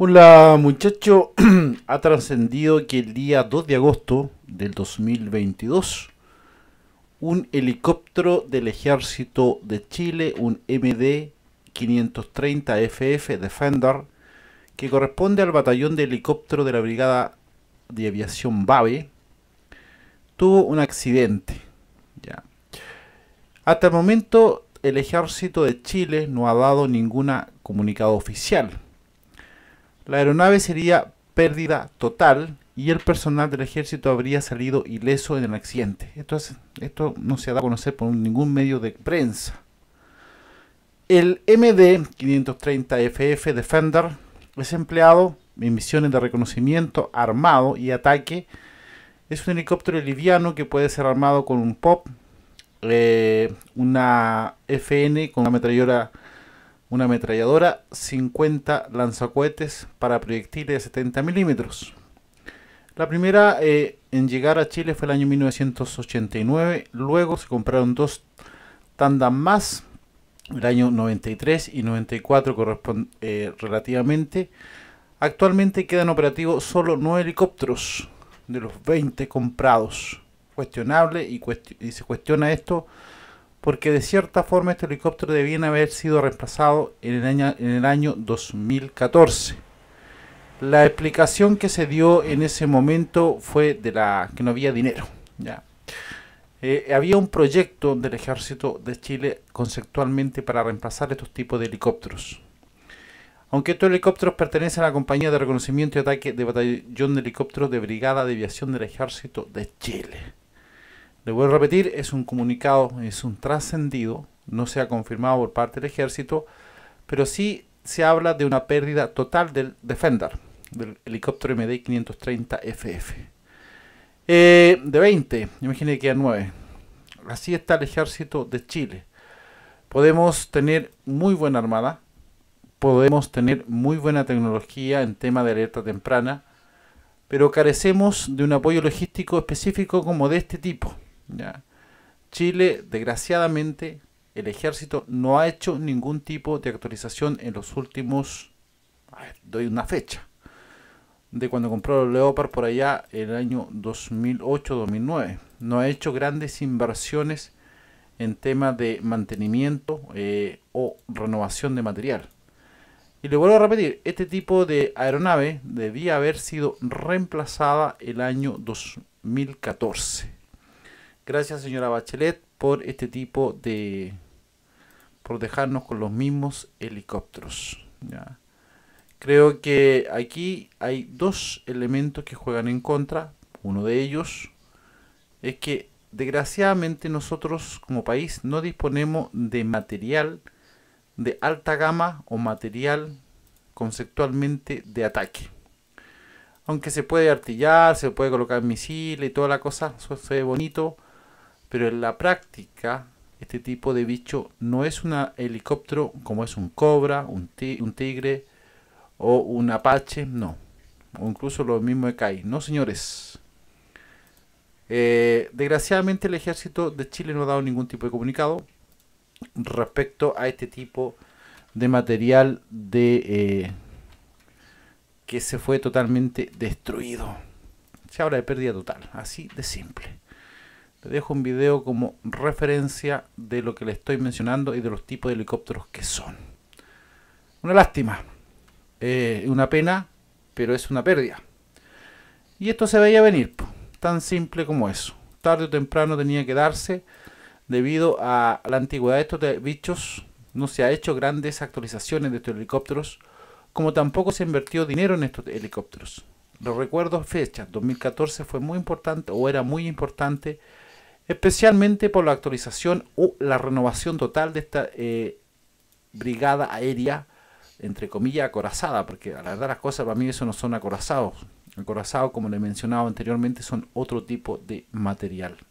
Hola muchacho, ha trascendido que el día 2 de agosto del 2022 un helicóptero del ejército de Chile, un MD-530FF Defender, que corresponde al batallón de helicóptero de la Brigada de Aviación BAVE, tuvo un accidente. Ya. Hasta el momento el ejército de Chile no ha dado ninguna comunicado oficial la aeronave sería pérdida total y el personal del ejército habría salido ileso en el accidente. esto no se ha dado a conocer por ningún medio de prensa. El MD-530FF Defender es empleado en misiones de reconocimiento armado y ataque. Es un helicóptero liviano que puede ser armado con un POP, eh, una FN con una ametralladora una ametralladora, 50 lanzacohetes para proyectiles de 70 milímetros. La primera eh, en llegar a Chile fue el año 1989, luego se compraron dos tandas más, el año 93 y 94 eh, relativamente. Actualmente quedan operativos solo 9 helicópteros de los 20 comprados. Cuestionable y se cuestiona esto porque de cierta forma este helicóptero debía haber sido reemplazado en el año, en el año 2014. La explicación que se dio en ese momento fue de la que no había dinero. ¿ya? Eh, había un proyecto del ejército de Chile conceptualmente para reemplazar estos tipos de helicópteros. Aunque estos helicópteros pertenecen a la compañía de reconocimiento y ataque de batallón de helicópteros de Brigada de Aviación del Ejército de Chile. Le voy a repetir, es un comunicado, es un trascendido, no se ha confirmado por parte del ejército, pero sí se habla de una pérdida total del Defender, del helicóptero MD-530FF. Eh, de 20, imagínate que a 9. Así está el ejército de Chile. Podemos tener muy buena armada, podemos tener muy buena tecnología en tema de alerta temprana, pero carecemos de un apoyo logístico específico como de este tipo. Chile, desgraciadamente, el ejército no ha hecho ningún tipo de actualización en los últimos... doy una fecha. De cuando compró el Leopard por allá el año 2008-2009. No ha hecho grandes inversiones en temas de mantenimiento eh, o renovación de material. Y le vuelvo a repetir, este tipo de aeronave debía haber sido reemplazada el año 2014. Gracias señora Bachelet por este tipo de... por dejarnos con los mismos helicópteros. Creo que aquí hay dos elementos que juegan en contra. Uno de ellos es que desgraciadamente nosotros como país no disponemos de material de alta gama o material conceptualmente de ataque. Aunque se puede artillar, se puede colocar misiles y toda la cosa, eso es bonito pero en la práctica, este tipo de bicho no es un helicóptero como es un cobra, un, tigre o un apache, no. O incluso lo mismo CAI. No, señores. Eh, desgraciadamente el ejército de Chile no ha dado ningún tipo de comunicado respecto a este tipo de material de eh, que se fue totalmente destruido. Se habla de pérdida total, así de simple. Te dejo un video como referencia de lo que le estoy mencionando y de los tipos de helicópteros que son. Una lástima, eh, una pena, pero es una pérdida. Y esto se veía venir, tan simple como eso. Tarde o temprano tenía que darse debido a la antigüedad de estos bichos. No se ha hecho grandes actualizaciones de estos helicópteros, como tampoco se invirtió dinero en estos helicópteros. Los recuerdos fechas, 2014 fue muy importante o era muy importante especialmente por la actualización o la renovación total de esta eh, brigada aérea, entre comillas, acorazada, porque la verdad las cosas para mí eso no son acorazados. Acorazados, como le mencionaba anteriormente, son otro tipo de material.